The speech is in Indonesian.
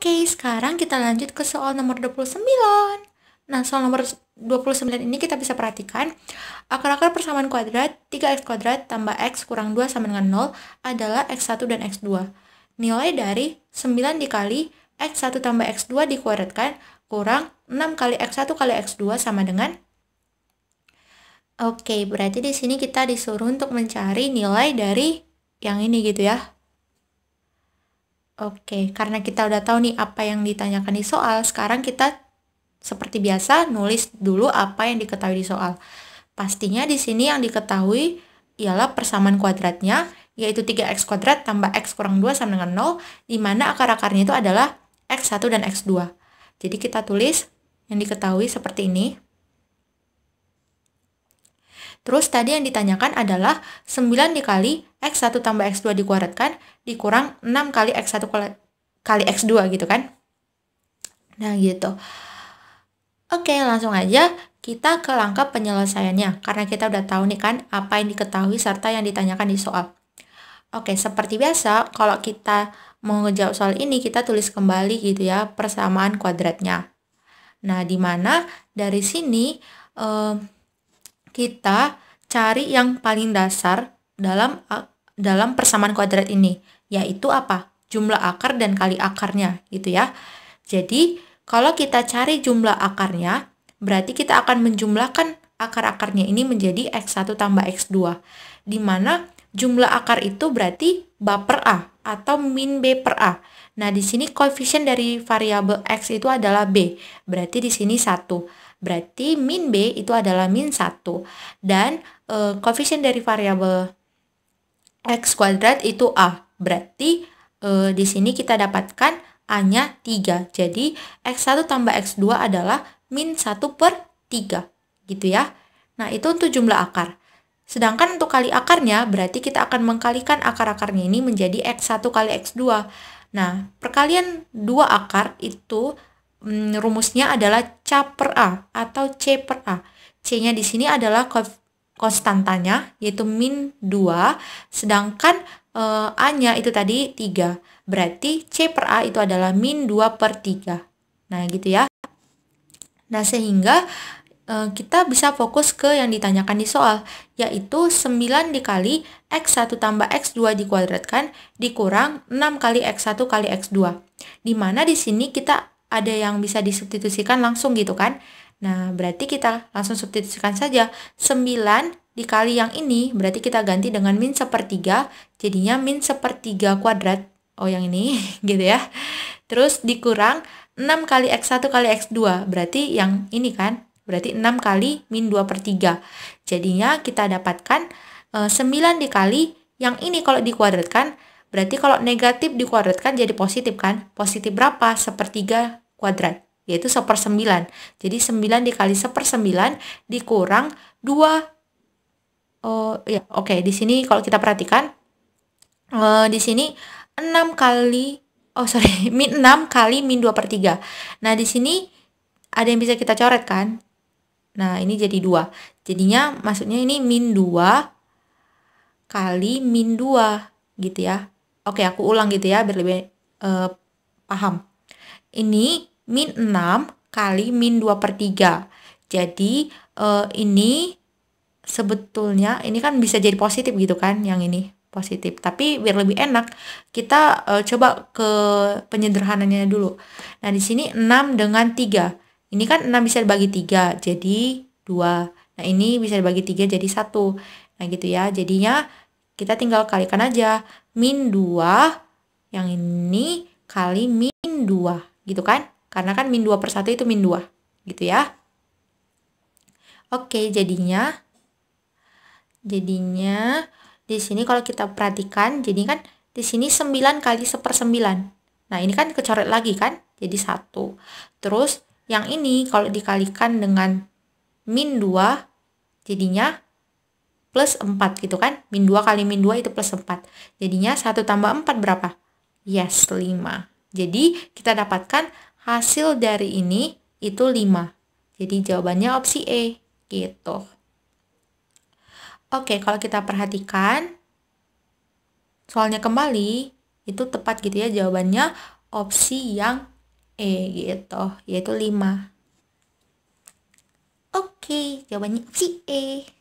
Oke, sekarang kita lanjut ke soal nomor 29. Nah, soal nomor 29 ini kita bisa perhatikan akar-akar persamaan kuadrat 3x kuadrat tambah x kurang 2 sama dengan 0 adalah x1 dan x2. Nilai dari 9 dikali x1 tambah x2 dikuadratkan kurang 6 kali x1 kali x2 sama dengan Oke, berarti di sini kita disuruh untuk mencari nilai dari yang ini gitu ya. Oke, karena kita udah tahu nih apa yang ditanyakan di soal, sekarang kita seperti biasa nulis dulu apa yang diketahui di soal. Pastinya di sini yang diketahui ialah persamaan kuadratnya, yaitu 3x kuadrat tambah x kurang 2 sama dengan 0, di mana akar-akarnya itu adalah x1 dan x2. Jadi kita tulis yang diketahui seperti ini. Terus tadi yang ditanyakan adalah 9 dikali X1 tambah X2 dikuadratkan dikurang 6 kali X1 kali X2 gitu kan. Nah gitu. Oke langsung aja kita ke langkah penyelesaiannya karena kita udah tahu nih kan apa yang diketahui serta yang ditanyakan di soal. Oke seperti biasa kalau kita mau ngejawab soal ini kita tulis kembali gitu ya persamaan kuadratnya. Nah dimana dari sini... Eh, kita cari yang paling dasar dalam dalam persamaan kuadrat ini, yaitu apa? Jumlah akar dan kali akarnya, gitu ya. Jadi, kalau kita cari jumlah akarnya, berarti kita akan menjumlahkan akar-akarnya ini menjadi X1 tambah X2, di mana jumlah akar itu berarti B per A atau min B per A. Nah, di sini koefisien dari variabel X itu adalah B, berarti di sini 1 Berarti min B itu adalah min 1. Dan e, koefisien dari variabel X kuadrat itu A. Berarti e, di sini kita dapatkan A-nya 3. Jadi X1 tambah X2 adalah min 1 per 3. Gitu ya. Nah itu untuk jumlah akar. Sedangkan untuk kali akarnya berarti kita akan mengkalikan akar-akarnya ini menjadi X1 kali X2. Nah, perkalian dua akar itu hmm, rumusnya adalah C per A atau C per A. C-nya di sini adalah konstantanya yaitu min 2, sedangkan e, eh, A-nya itu tadi 3. Berarti C per A itu adalah min 2 per 3. Nah gitu ya. Nah sehingga e, kita bisa fokus ke yang ditanyakan di soal, yaitu 9 dikali X1 tambah X2 dikuadratkan dikurang 6 kali X1 kali X2. Dimana di sini kita ada yang bisa disubstitusikan langsung gitu kan. Nah, berarti kita langsung substitusikan saja 9 dikali yang ini, berarti kita ganti dengan min sepertiga, jadinya min sepertiga kuadrat, oh yang ini gitu ya. Terus dikurang 6 kali X1 kali X2, berarti yang ini kan, berarti 6 kali min 2 per 3. Jadinya kita dapatkan 9 eh, dikali yang ini kalau dikuadratkan Berarti kalau negatif dikuadratkan jadi positif kan? Positif berapa? Sepertiga kuadrat, yaitu seper sembilan Jadi sembilan dikali seper sembilan dikurang dua Oh ya, oke. Okay. Di sini kalau kita perhatikan, uh, di sini enam kali, oh sorry, min enam kali min dua per tiga Nah, di sini ada yang bisa kita coret kan? Nah, ini jadi dua Jadinya maksudnya ini min dua kali min dua gitu ya. Oke, aku ulang gitu ya biar lebih uh, paham. Ini min 6 kali min 2 per 3. Jadi uh, ini sebetulnya ini kan bisa jadi positif gitu kan yang ini positif. Tapi biar lebih enak, kita uh, coba ke penyederhanannya dulu. Nah, di sini 6 dengan 3. Ini kan 6 bisa dibagi 3, jadi 2. Nah, ini bisa dibagi 3 jadi 1. Nah, gitu ya. Jadinya kita tinggal kalikan aja min 2 yang ini kali min 2 gitu kan karena kan min 2 per 1 itu min 2 gitu ya oke jadinya jadinya di sini kalau kita perhatikan jadi kan di sini 9 kali 1 per 9 nah ini kan kecoret lagi kan jadi 1 terus yang ini kalau dikalikan dengan min 2 jadinya plus 4 gitu kan. Min 2 kali min 2 itu plus 4. Jadinya 1 tambah 4 berapa? Yes, 5. Jadi kita dapatkan hasil dari ini itu 5. Jadi jawabannya opsi E gitu. Oke, kalau kita perhatikan soalnya kembali itu tepat gitu ya jawabannya opsi yang E gitu, yaitu 5. Oke, jawabannya opsi E.